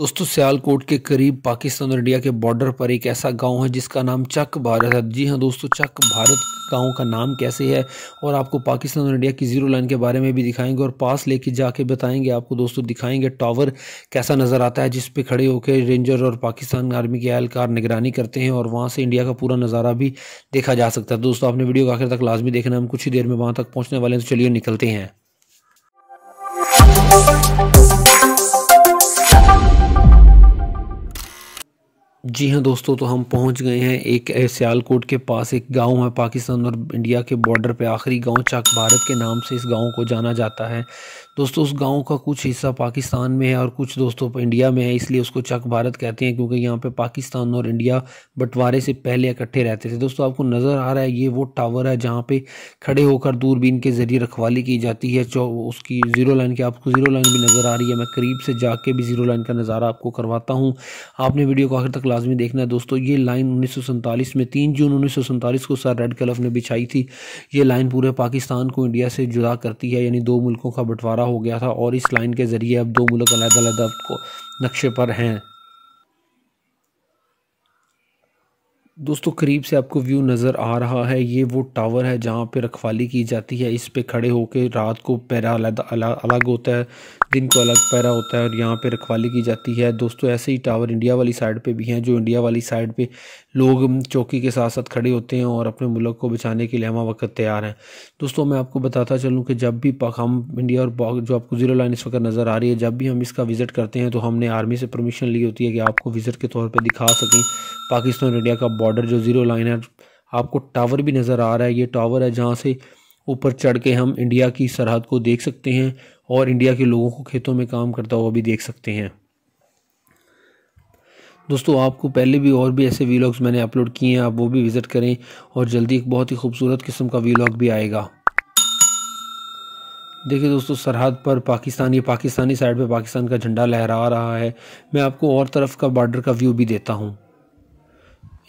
दोस्तों सियालकोट के करीब पाकिस्तान और इंडिया के बॉर्डर पर एक ऐसा गांव है जिसका नाम चक भारत है जी हां दोस्तों चक भारत गांव का नाम कैसे है और आपको पाकिस्तान और इंडिया की ज़ीरो लाइन के बारे में भी दिखाएंगे और पास लेके जाके बताएंगे आपको दोस्तों दिखाएंगे टावर कैसा नज़र आता है जिस पे खड़े होकर रेंजर और पाकिस्तान आर्मी के एहलकार निगरानी करते हैं और वहाँ से इंडिया का पूरा नज़ारा भी देखा जा सकता है दोस्तों आपने वीडियो को आखिर तक लाजमी देखना हम कुछ ही देर में वहाँ तक पहुँचने वाले हैं तो चलिए निकलते हैं जी हाँ दोस्तों तो हम पहुंच गए हैं एक सियालकोट के पास एक गांव है पाकिस्तान और इंडिया के बॉर्डर पे आखिरी गांव चक भारत के नाम से इस गांव को जाना जाता है दोस्तों उस गांव का कुछ हिस्सा पाकिस्तान में है और कुछ दोस्तों इंडिया में है इसलिए उसको चक भारत कहते हैं क्योंकि यहाँ पे पाकिस्तान और इंडिया बंटवारे से पहले इकट्ठे रहते थे दोस्तों आपको नज़र आ रहा है ये वो टावर है जहाँ पर खड़े होकर दूरबीन के ज़रिए रखवाली की जाती है जो उसकी ज़ीरो लाइन की आपको ज़ीरो लाइन भी नज़र आ रही है मैं करीब से जाके भी ज़ीरो लाइन का नज़ारा आपको करवाता हूँ आपने वीडियो को आखिर तक लाजमी देखना है दोस्तों ये लाइन उन्नीस में तीन जून उन्नीस को सर रेड कलफ ने बिछाई थी ये लाइन पूरे पाकिस्तान को इंडिया से जुदा करती है यानी दो मुल्कों का बंटवारा हो गया था और इस लाइन के ज़रिए अब दो मुल्क अलग अलग को नक्शे पर हैं दोस्तों करीब से आपको व्यू नज़र आ रहा है ये वो टावर है जहाँ पे रखवाली की जाती है इस पे खड़े होके रात को पैरा अलग अलग होता है दिन को अलग पैरा होता है और यहाँ पे रखवाली की जाती है दोस्तों ऐसे ही टावर इंडिया वाली साइड पे भी हैं जो इंडिया वाली साइड पे लोग चौकी के साथ साथ खड़े होते हैं और अपने मुल्क को बचाने के लिए हम वक्त तैयार हैं दोस्तों मैं आपको बताता चलूँ कि जब भी हम इंडिया और जो आपको ज़ीरो लाइन इस वक्त नज़र आ रही है जब भी हम इसका विज़िट करते हैं तो हमने आर्मी से परमिशन ली होती है कि आपको विज़िट के तौर पर दिखा सकें पाकिस्तान और इंडिया का बॉर्डर जो ज़ीरो लाइन है आपको टावर भी नज़र आ रहा है ये टावर है जहाँ से ऊपर चढ़ के हम इंडिया की सरहद को देख सकते हैं और इंडिया के लोगों को खेतों में काम करता हुआ भी देख सकते हैं दोस्तों आपको पहले भी और भी ऐसे वीलॉग्स मैंने अपलोड किए हैं आप वो भी विज़िट करें और जल्दी एक बहुत ही खूबसूरत किस्म का वीलॉग भी आएगा देखिए दोस्तों सरहद पर पाकिस्तान ये पाकिस्तानी साइड पे पाकिस्तान का झंडा लहरा रहा है मैं आपको और तरफ का बॉर्डर का व्यू भी देता हूँ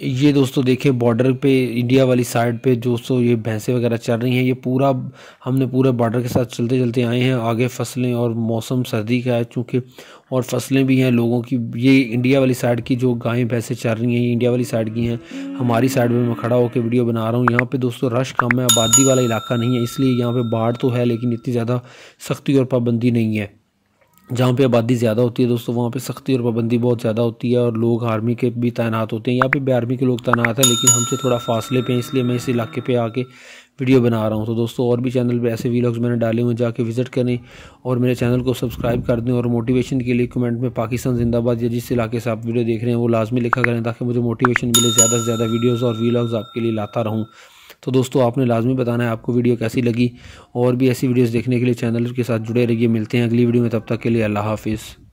ये दोस्तों देखें बॉर्डर पे इंडिया वाली साइड पे दोस्तों ये भैंसें वगैरह चल रही हैं ये पूरा हमने पूरे बॉर्डर के साथ चलते चलते आए हैं आगे फसलें और मौसम सर्दी का है चूँकि और फसलें भी हैं लोगों की ये इंडिया वाली साइड की जो गायें भैंसें चल रही हैं ये इंडिया वाली साइड की हैं हमारी साइड में मैं खड़ा होकर वीडियो बना रहा हूँ यहाँ पर दोस्तों रश कम है आबादी वाला इलाका नहीं है इसलिए यहाँ पर बाढ़ तो है लेकिन इतनी ज़्यादा सख्ती और पाबंदी नहीं है जहाँ पे आबादी ज़्यादा होती है दोस्तों वहाँ पे सख्ती और पाबंदी बहुत ज़्यादा होती है और लोग आर्मी के भी तैनात होते हैं यहाँ पे भी आर्मी के लोग तैनात हैं लेकिन हमसे थोड़ा फासले पे हैं इसलिए मैं इस इलाके पे आके वीडियो बना रहा हूँ तो दोस्तों और भी चैनल पे ऐसे वीलॉग्स मैंने डाले हुए जाके विजिट करें और मेरे चैनल को सब्सक्राइब कर दें और मोटिवेशन के लिए कमेंट में पाकिस्तान जिंदाबाद या जिस इलाके से आप वीडियो देख रहे हैं वो लाजमी लिखा करें ताकि मुझे मोटिवेशन मिले ज़्यादा से ज़्यादा वीडियोज़ और वीलॉग्स आपके लिए लाता रहूँ तो दोस्तों आपने लाजमी बताना है आपको वीडियो कैसी लगी और भी ऐसी वीडियोज़ देखने के लिए चैनल के साथ जुड़े रहिए मिलते हैं अगली वीडियो में तब तक के लिए अल्लाह हाफिज़